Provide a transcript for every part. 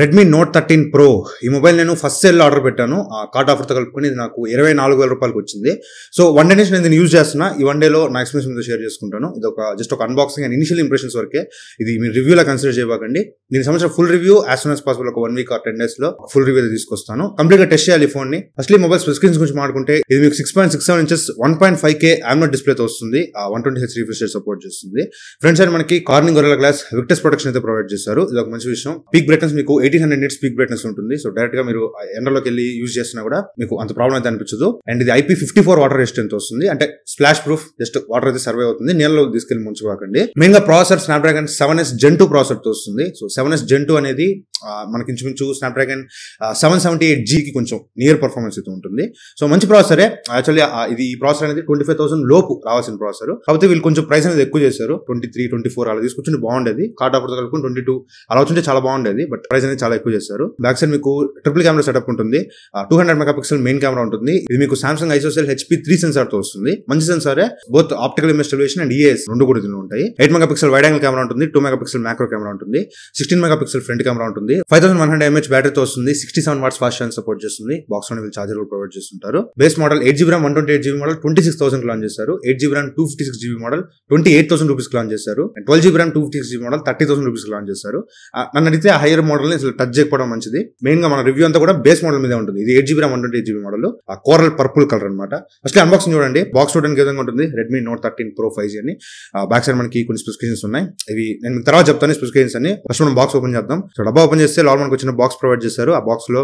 Redmi Note thirteen Pro ఈ mobile నేను first sale order పెట్టాను ఆ కార్డ్ ఆఫర్తో కలుపుకొని ఇది నాకు ఇరవై నాలుగు వేల రూపాయలకి వచ్చింది సో వన్ డే నుంచి నేను దీన్ని యూజ్ చేస్తున్నా ఈ వన్ డేలో నా ఎక్స్పీరియన్స్ మీద షేర్ చేసుకుంటాను ఇది ఒక జస్ట్ ఒక అన్బాక్సింగ్ అండ్ ఇనిషియల్ ఇంప్రెషన్స్ వరకే ఇది మీరు రివ్యూలా కన్సిడర్ చేయబాకండి దీనికి సంబంధించిన full review as soon as possible ఒక one week or ten days లో ఫుల్ రివ్యూ తీసుకొస్తాను కంప్లీట్ గా టెస్ట్ చేయాలి ఫోన్ ని అసలు మొబైల్ స్క్రీన్స్ గురించి మాట్లాడుకుంటే ఇది మీకు six point six seven inches one point five K display తో వస్తుంది one twenty six refresh support చేస్తుంది ఫ్రంట్ సైడ్ మనకి Corning Gorilla Glass Victus protection అయితే ప్రొవైడ్ చేస్తారు ఇది ఒక మంచి విషయం పీక్ బ్రైట్నెస్ మీకు eighteen hundred nits peak brightness ఉంటుంది సో డైరెక్ట్ గా మీరు ఎండలోకి వెళ్ళి యూజ్ చేసినా కూడా మీకు అంత ప్రాబ్లం అయితే అనిపించదు అండ్ ఇది IP fifty four water resistant వస్తుంది అంటే స్ప్లాష్ ప్రూఫ్ జస్ట్ వాటర్ అయితే సర్వే అవుతుంది నీళ్ళలో తీసుకెళ్లి ముంచుకోకండి మెయిన్ గా processor Snapdragon seven S Gen two process వస్తుంది సో సెవెన్ ఎస్ జంటు అనేది మనకి ఇంచుమించు స్నాప్డ్రాగన్ సెవెన్ సెవెంటీ ఎయిట్ జీకి కొంచెం నియర్ పర్ఫార్మెన్స్ అయితే ఉంటుంది సో మంచి ప్రాసెసరే యాక్చువల్లీ ఇది ఈ ప్రాసెసర్ అనేది ట్వంటీ ఫైవ్ థౌసండ్ లోపు రావాల్సిన ప్రాసెసర్ కాబట్టి వీళ్ళు కొంచెం ప్రైస్ అనేది ఎక్కువ చేశారు ట్వంటీ త్రీ ట్వంటీ ఫోర్ అలా తీసుకొచ్చి బాగుండేది కార్ట్ ఆఫర్ కలుపుకుని ట్వంటీ టూ అలా వచ్చింటే చాలా బాగుండేది బట్ ప్రైస్ అనేది చాలా ఎక్కువ చేశారు బ్యాక్ సైడ్ మీకు ట్రిపుల్ కెమెరా సెటప్ ఉంటుంది two hundred megapixel main camera ఉంటుంది ఇది మీకు Samsung ISOCELL HP three sensor తో వస్తుంది మంచి సెన్సారే both optical image and EIS రెండు కూడా ఉంటాయి eight megapixel wide angle camera ఉంటుంది two megapixel macro camera ఉంటుంది sixteen megapixel front camera ఉంటుంది ఉంటుంది five thousand one hundred mAh బ్యాటరీతో వస్తుంది sixty seven watts fast charge support చేస్తుంది బాక్స్ లో వీళ్ళు ఛార్జర్ కూడా ప్రొవైడ్ చేస్తుంటారు base model eight GB one twenty eight GB model twenty six thousand launch చేస్తారు eight GB RAM two fifty six GB model twenty eight thousand rupees launch చేస్తారు twelve GB RAM two fifty six GB model thirty thousand rupees launch చేస్తారు నన్ను అడిగితే hire model అసలు touch చేయకపోవడం మంచిది main గా మన రివ్యూ అంతా కూడా బేస్ మోడల్ మీద ఉంటుంది ఇది eight GB RAM one twenty eight GB model coral purple colour అనమాట ఫస్ట్ అన్బాక్సింగ్ చూడండి బాక్స్ చూడడానికి విధంగా ఉంటుంది Redmi Note thirteen Pro five G అని బ్యాక్ సైడ్ మనకి కొన్ని స్పెసిఫికేషన్స్ ఉన్నాయి ఇవి నేను మీకు తర్వాత చెప్తాను స్పెసిఫికేషన్స్ అని ఫస్ట్ మనం బాక్స్ ఓపెన్ చేద్దాం సో డబ్బా ఓపెన్ చేస్తే లోపల మనకు వచ్చిన బాక్స్ ప్రొవైడ్ చేశారు ఆ బాక్స్లో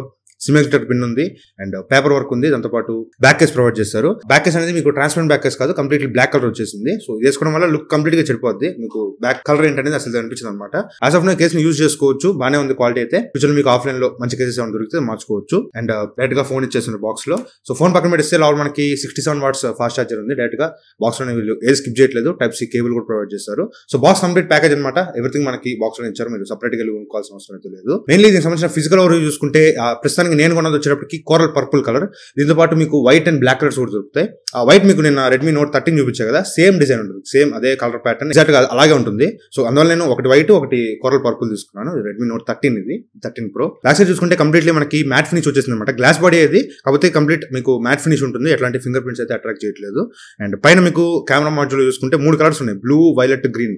సిమెంట్ పిన్ ఉంది అండ్ పేపర్ వర్క్ ఉంది దాంతోపాటు బ్యాక్ కేస్ ప్రొవైడ్ చేస్తారు బ్యాక్ కేస్ అనేది మీకు ట్రాన్స్పరెంట్ బ్యాక్ కేస్ కాదు కంప్లీట్లీ బ్లాక్ కలర్ వచ్చేసింది సో వేసుకోవడం వల్ల లుక్ కంప్లీట్ గా చెడిపోద్ది మీకు బ్యాక్ కలర్ ఏంటనేది అసలు అనిపించింది అనమాట అస్ ఆఫ్ నా కేసు యూజ్ చేసుకోవచ్చు బానే ఉంది క్వాలిటీ అయితే ఫ్యూచర్ మీకు ఆఫ్లైన్ లో మంచి కేసెస్ ఏమైనా దొరికితే మార్చుకోవచ్చు అండ్ డైరెక్ట్ uh, గా ఫోన్ ఇచ్చేసింది బాక్స్ లో సో ఫోన్ పక్కన పెట్టిస్తే లోపల మనకి sixty seven watts fast charger ఉంది డైరెక్ట్ గా బాక్స్ లోనే వీళ్ళు ఏది స్కిప్ చేయట్లేదు టైప్ సి కేబుల్ కూడా ప్రొవైడ్ చేస్తారు సో బాక్స్ కంప్లీట్ ప్యాకేజ్ అనమాట ఎవరింగ్ మనకి బాక్స్ లో ఇచ్చారు మీరు సపరేట్ గా కొనుక్కోవాల్సిన అవసరం అయితే లేదు మెయిన్లీ దీనికి సంబంధించిన ఫిజికల్ ఓవర్ చూసుకుంటే uh, ప్రస్తుతానికి వాస్తవానికి నేను కొన్నది వచ్చేటప్పటికి కోరల్ పర్పుల్ కలర్ దీంతో పాటు మీకు వైట్ అండ్ బ్లాక్ కలర్స్ కూడా దొరుకుతాయి ఆ వైట్ మీకు నేను రెడ్మీ నోట్ థర్టీన్ చూపించాను కదా సేమ్ డిజైన్ ఉంటుంది సేమ్ అదే కలర్ ప్యాటర్న్ గా అలాగే ఉంటుంది సో అందువల్ల నేను ఒకటి వైట్ ఒకటి కోరల్ పర్పుల్ తీసుకున్నాను రెడ్మీ నోట్ థర్టీన్ ఇది థర్టీన్ ప్రో బ్యాక్ సైడ్ చూసుకుంటే కంప్లీట్లీ మనకి మ్యాట్ ఫినిష్ వచ్చేసింది అనమాట గ్లాస్ బాడీ అది కాకపోతే కంప్లీట్ మీకు మ్యాట్ ఫినిష్ ఉంటుంది ఎట్లాంటి ఫింగర్ ప్రింట్స్ అయితే అట్రాక్ట్ చేయట్లేదు అండ్ పైన మీకు కెమెరా మాడ్యూల్ చూసుకుంటే మూడు కలర్స్ ఉన్నాయి బ్లూ వైలెట్ గ్రీన్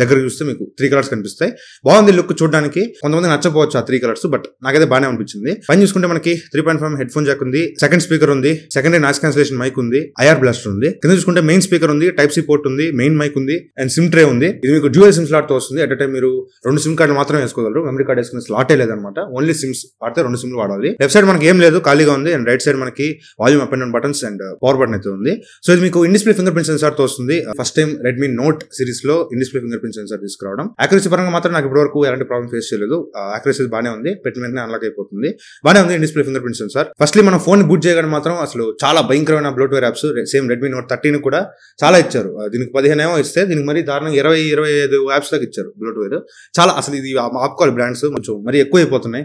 దగ్గర చూస్తే మీకు త్రీ కలర్స్ కనిపిస్తాయి బాగుంది లుక్ చూడడానికి కొంతమంది నచ్చపోవచ్చు ఆ త్రీ కలర్స్ బట్ నాకైతే బాగానే అనిపించింది పైన చూసుకుంటే మనకి three point five headphone jack ఉంది సెకండ్ స్పీకర్ ఉంది సెకండ్ నాయిస్ క్యాన్సిలేషన్ మైక్ ఉంది ఐఆర్ బ్లాస్టర్ ఉంది కింద చూసుకుంటే మెయిన్ స్పీకర్ ఉంది టైప్ సి పోర్ట్ ఉంది మెయిన్ మైక్ ఉంది అండ్ సిమ్ ట్రే ఉంది ఇది మీకు డ్యూయల్ సిమ్ స్లాట్ తో వస్తుంది అట్ టైం మీరు రెండు సిమ్ కార్డు మాత్రమే వేసుకోగలరు మెమరీ కార్డ్ వేసుకునే స్లాటే లేదనమాట ఓన్లీ సిమ్స్ వాడితే రెండు సిమ్లు వాడాలి లెఫ్ట్ సైడ్ మనకి ఏం లేదు ఖాళీగా ఉంది అండ్ రైట్ సైడ్ మనకి volume up and down buttons and power button అయితే ఉంది సో ఇది మీకు డిస్ప్లే ఫింగర్ ప్రింట్ సెన్సార్ తో వస్తుంది first time Redmi Note series లో డిస్ప్లే ఫింగర్ నుంచి సెన్సర్ తీసుకురావడం అక్యూరసీ పరంగా మాత్రం నాకు ఇప్పటి వరకు ఎలాంటి ప్రాబ్లమ్ ఫేస్ చేయలేదు అక్యూరసీ బానే ఉంది పెట్టిన వెంటనే అన్లాక్ అయిపోతుంది బానే ఉంది display fingerprint sensor firstly మనం ఫోన్ బూట్ చేయగానే మాత్రం అసలు చాలా భయంకరమైన bloatware apps same Redmi Note thirteen కూడా చాలా ఇచ్చారు దీనికి పదిహేను ఏమో ఇస్తే దీనికి మరి దారుణంగా ఇరవై ఇరవై ఐదు యాప్స్ దాకా ఇచ్చారు బ్లూటూర్ చాలా అసలు ఇది ఆప్కోవాలి బ్రాండ్స్ కొంచెం మరి ఎక్కువ అయిపోతున్నాయి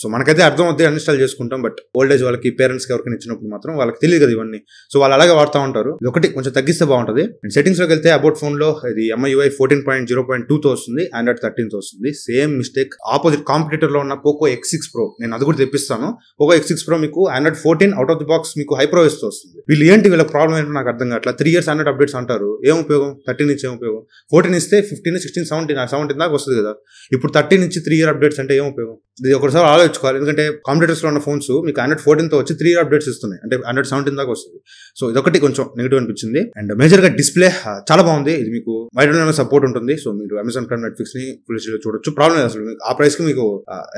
సో మనకైతే అర్థం అవుతుంది అన్స్టాల్ చేసుకుంటాం బట్ ఓల్డ్ ఏజ్ వాళ్ళకి పేరెంట్స్కి ఎవరికైనా ఇచ్చినప్పుడు మాత్రం వాళ్ళకి తెలియదు కదా ఇవన్నీ సో వాళ్ళు అలాగే వాడుతూ ఉంటారు ఒకటి కొంచెం తగ్గిస్తే బాగుంటుంది అండ్ సెటింగ్స్లోకి వెళ్తే అబౌట్ ఫోన్లో ఇది MIUI fourteen point zero point టూతో వస్తుంది ఆండ్రాయిడ్ థర్టీన్తో వస్తుంది సేమ్ మిస్టేక్ ఆపోజిట్ కాంపిటేటర్లో ఉన్న పోకో ఎక్స్ సిక్స్ ప్రో నేను అది కూడా తెప్పిస్తాను పోకో ఎక్స్ సిక్స్ ప్రో మీకు Android fourteen out of the box మీకు హై ఇస్తూ వస్తుంది వీళ్ళు ఏంటి వీళ్ళ ప్రాబ్లం ఏంటో నాకు అర్థం కావట్లేదు త్రీ ఇయర్స్ ఆండ్రాయిడ్ అప్డేట్స్ అంటారు ఏం ఉపయోగం థర్టీన్ నుంచి ఏం ఉపయోగం ఫోర్టీన్ ఇస్తే ఫిఫ్టీన్ సిక్స్టీన్ సెవెంటీన్ సెవెంటీన్ దాకా వస్తుంది కదా ఇప్పుడు థర్టీన్ నుంచి త్రీ ఇయర్ అప్డేట్స్ అంటే ఏం ఉపయోగం ఇది ఒకసారి ఆలోచించుకోవాలి ఎందుకంటే లో ఉన్న ఫోన్స్ మీకు ఆండ్రాయిడ్ తో వచ్చి త్రీ అప్డేట్స్ ఇస్తున్నాయి అంటే ఆండ్రాయిడ్ సెవెంటీన్ దాకా వస్తుంది సో ఇదొకటి కొంచెం నెగిటివ్ అనిపించింది అండ్ మేజర్గా డిస్ప్లే చాలా బాగుంది ఇది మీకు వైడ్ సపోర్ట్ ఉంటుంది సో మీరు అమెజాన్ ప్రైమ్ నెట్ఫ్లిక్స్ ని ఫుల్స్లో చూడొచ్చు ప్రాబ్లం లేదు అసలు ఆ ప్రైస్ కి మీకు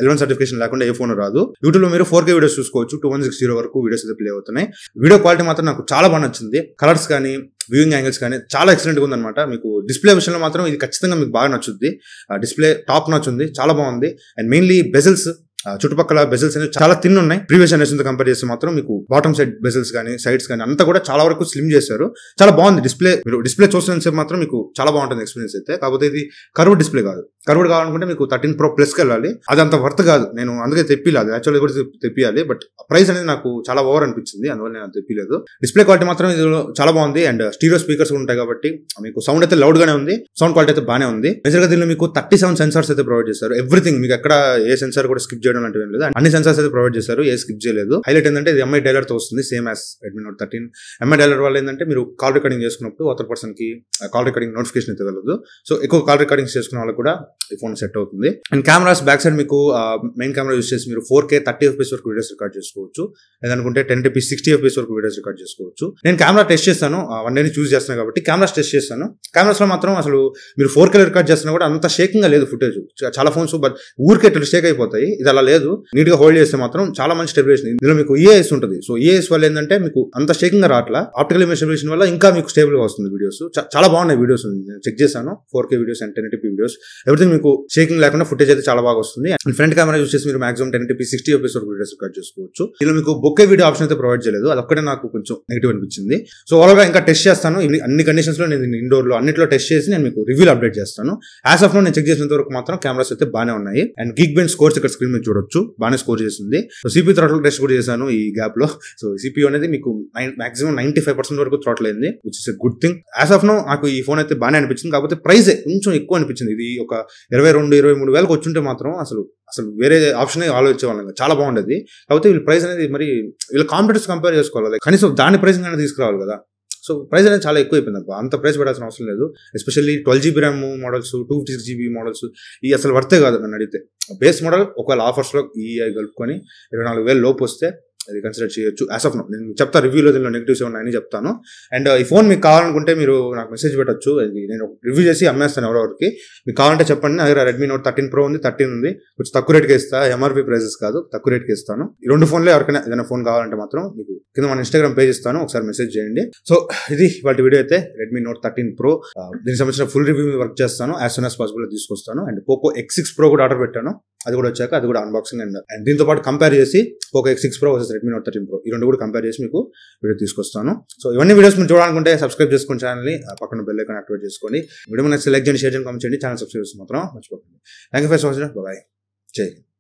ఎలవన్ సర్టిఫికేషన్ లేకుండా ఏ ఫోన్ రాదు యూట్యూబ్ లో మీరు ఫోర్ కే వీడియోస్ చూసుకోవచ్చు టూ వన్ సిక్స్ జీరో వరకు వీడియోస్ అయితే ప్లే అవుతున్నాయి వీడియో క్వాలిటీ మాత్రం నాకు చాలా బాగా నచ్చింది కలర్స్ కానీ వ్యూయింగ్ యాంగిల్స్ కానీ చాలా ఎక్సలెంట్ గా ఉందన్నమాట మీకు డిస్ప్లే విషయంలో మాత్రం ఇది ఖచ్చితంగా మీకు బాగా నచ్చుద్ది డిస్ప్లే టాప్ నచ్చుంది చాలా బాగుంది అండ్ మెయిన్లీ బెజల్స్ చుట్టుపక్కల బెజల్స్ అనేది చాలా థిన్ ఉన్నాయి ప్రీవియస్ జనరేషన్ తో కంపేర్ చేస్తే మాత్రం మీకు బాటమ్ సైడ్ బెజల్స్ కానీ సైడ్స్ కానీ అంతా కూడా చాలా వరకు స్లిమ్ చేశారు చాలా బాగుంది డిస్ప్లే మీరు డిస్ప్లే చూస్తున్నంతసేపు మాత్రం మీకు చాలా బాగుంటుంది ఎక్స్పీరియన్స్ అయితే కాకపోతే ఇది కర్వ్ డిస్ప్లే కాదు కర్వ్డ్ కావాలనుకుంటే మీకు థర్టీన్ ప్రో ప్లస్ వెళ్ళాలి అది అంత వర్త్ కాదు నేను అందుకే తెప్పిలేదు యాక్చువల్లీ కూడా తెప్పియాలి బట్ ప్రైస్ అనేది నాకు చాలా ఓవర్ అనిపించింది అందువల్ల నేను తెప్పిలేదు డిస్ప్లే క్వాలిటీ మాత్రం ఇది చాలా బాగుంది అండ్ స్టీరియో స్పీకర్స్ ఉంటాయి కాబట్టి మీకు సౌండ్ అయితే లౌడ్ గానే ఉంది సౌండ్ క్వాలిటీ అయితే బాగానే ఉంది గా దీనిలో మీకు థర్టీ సెవెన్ సెన్సార్స్ అయితే ప్రొవైడ్ చేస్తారు ఎవ్రీథింగ్ మీకు ఎక్కడ ఏ సెన్సార్ కూడా స్కిప్ చేయడం లాంటివి ఏం లేదు అన్ని సెన్సార్స్ అయితే ప్రొవైడ్ చేశారు ఏ స్కిప్ చేయలేదు హైలైట్ ఏంటంటే ఇది ఎంఐ డైలర్ తో వస్తుంది same as Redmi Note thirteen Mi dialer వాళ్ళు ఏంటంటే మీరు కాల్ రికార్డింగ్ చేసుకున్నప్పుడు ఒక పర్సన్ కి కాల్ రికార్డింగ్ నోటిఫికేషన్ అయితే తెలియదు సో ఎక్కువ కాల్ రికార్డింగ్ చేసుకున్న వాళ్ళు కూడా ఈ ఫోన్ సెట్ అవుతుంది అండ్ కెమెరాస్ బ్యాక్ సైడ్ మీకు మెయిన్ కెమెరా యూస్ చేసి మీరు ఫోర్ కే థర్టీ ఎఫ్ వరకు వీడియోస్ రికార్డ్ చేసుకోవచ్చు లేదనుకుంటే టెన్ టీపీ సిక్స్టీ ఎఫ్ వరకు వీడియోస్ రికార్డ్ చేసుకోవచ్చు నేను కెమెరా టెస్ట్ చేస్తాను వన్ డేని చూస్ చేస్తాను కాబట్టి కెమెరాస్ టెస్ట్ చేస్తాను లో మాత్రం అసలు మీరు ఫోర్ కే రికార్డ్ చేస్తున్నా కూడా అంత షేకింగ్ లేదు ఫుటేజ్ చాలా ఫోన్స్ బట్ ఊరికే షేక్ అయిపోతాయి ఇది అలా అలా లేదు నీట్గా హోల్డ్ చేస్తే మాత్రం చాలా మంచి స్టెబిలేషన్ ఇందులో మీకు ఈఎస్ e ఉంటుంది సో ఈఎస్ e వల్ల ఏంటంటే మీకు అంత స్టేకింగ్ రావట్లా ఆప్టికల్ ఇమేజ్ స్టెబిలేషన్ వల్ల ఇంకా మీకు స్టేబుల్గా వస్తుంది వీడియోస్ చాలా బాగున్నాయి వీడియోస్ చెక్ చేశాను four K videos and ten TP videos everything మీకు షేకింగ్ లేకుండా ఫుటేజ్ అయితే చాలా బాగా వస్తుంది అండ్ ఫ్రంట్ కెమెరా యూస్ చేసి మీరు maximum ten TP sixty FPS వరకు వీడియోస్ రికార్డ్ చేసుకోవచ్చు దీనిలో మీకు బొక్కే వీడియో ఆప్షన్ అయితే ప్రొవైడ్ చేయలేదు అదొక్కటే నాకు కొంచెం నెగిటివ్ అనిపించింది సో గా ఇంకా టెస్ట్ చేస్తాను అన్ని కండిషన్స్ లో నేను ఇండోర్లో అన్నిట్లో టెస్ట్ చేసి నేను మీకు రివ్యూ అప్డేట్ చేస్తాను యాస్ ఆఫ్ లో నేను చెక్ చేసినంత వరకు మాత్రం కెమెరాస్ అయితే బాగానే ఉన్నాయి అండ్ గిగ్ బెండ్ స్కోర్స్ ఇక్కడ స్క్రీన్ మీద చూడొచ్చు బాగానే స్కోర్ చేసింది సో సిపి త్రాటల్ టెస్ట్ కూడా చేశాను ఈ గ్యాప్ లో సో సిపి అనేది మీకు మాక్సిమం నైన్టీ ఫైవ్ పర్సెంట్ వరకు త్రాటల్ అయింది which is a good thing as of now నాకు ఈ ఫోన్ అయితే బాగానే అనిపించింది కాకపోతే ప్రైస్ కొంచెం ఎక్కువ అనిపించింది ఇది ఒక ఇరవై రెండు ఇరవై మూడు వేలకు వచ్చింటే మాత్రం అసలు అసలు వేరే ఆప్షన్ ఆలోచించే ఆలోచించేవాళ్ళం చాలా బాగుండేది కాకపోతే వీళ్ళ ప్రైస్ అనేది మరి వీళ్ళ కాంపిటీస్ కంపేర్ చేసుకోవాలి కనీసం దాని ప్రైస్ అనేది తీసుకురావాలి కదా సో ప్రైస్ అనేది చాలా ఎక్కువ అయిపోయింది అబ్బా అంత ప్రైస్ పెట్టాల్సిన అవసరం లేదు especially twelve GB RAM models two fifty six GB models ఇవి అసలు వర్తే కాదు నన్ను అడిగితే బేస్ మోడల్ ఒకవేళ ఆఫర్స్లో ఈ కలుపుకొని ఇరవై నాలుగు వేలు లోపు వస్తే అది కన్సిడర్ చేయొచ్చు యాస్ ఆఫ్ నేను చెప్తా రివ్యూలో దీనిలో నెగిటివ్స్ ఉన్నాయని చెప్తాను అండ్ uh, ఈ ఫోన్ మీకు కావాలనుకుంటే మీరు నాకు మెసేజ్ పెట్టచ్చు అది నేను రివ్యూ చేసి అమ్మేస్తాను ఎవరెవరికి మీకు కావాలంటే చెప్పండి నా దగ్గర రెడ్మీ నోట్ థర్టీన్ ప్రో ఉంది థర్టీన్ ఉంది కొంచెం తక్కువ రేట్కి ఇస్తా ఎంఆర్పీ ప్రైజెస్ కాదు తక్కువ రేట్కి ఇస్తాను ఈ రెండు ఫోన్లో ఎవరికైనా ఏదైనా ఫోన్ కావాలంటే మాత్రం మీకు కింద మన ఇన్స్టాగ్రామ్ పేజ్ ఇస్తాను ఒకసారి మెసేజ్ చేయండి సో ఇది వాళ్ళ వీడియో అయితే రెడ్మీ నోట్ థర్టీన్ ప్రో దీనికి సంబంధించిన ఫుల్ రివ్యూ వర్క్ చేస్తాను యాజ్ సూన్ యాజ్ పాసిబుల్ తీసుకొస్తాను and Poco X six Pro కూడా ఆర్డర్ పెట్టాను అది కూడా వచ్చాక అది కూడా అన్బాక్సింగ్ అండ్ అండ్ దీంతో పాటు కంపేర్ చేసి Poco X six Pro versus Redmi Note thirteen Pro ఈ రెండు కూడా కంపేర్ చేసి మీకు వీడియో తీసుకొస్తాను సో ఇవన్నీ వీడియోస్ మీరు చూడాలనుకుంటే సబ్స్క్రైబ్ చేసుకుని ఛానల్ని పక్కన బెల్ ఐకన్ యాక్టివేట్ చేసుకోండి వీడియో మనకి సెలెక్ట్ చేయండి షేర్ చేయండి కమెంట్ చేయండి ఛానల్ సబ్స్క్రైబ్ మాత్రం మర్చిపోకండి thank you for watching bye జై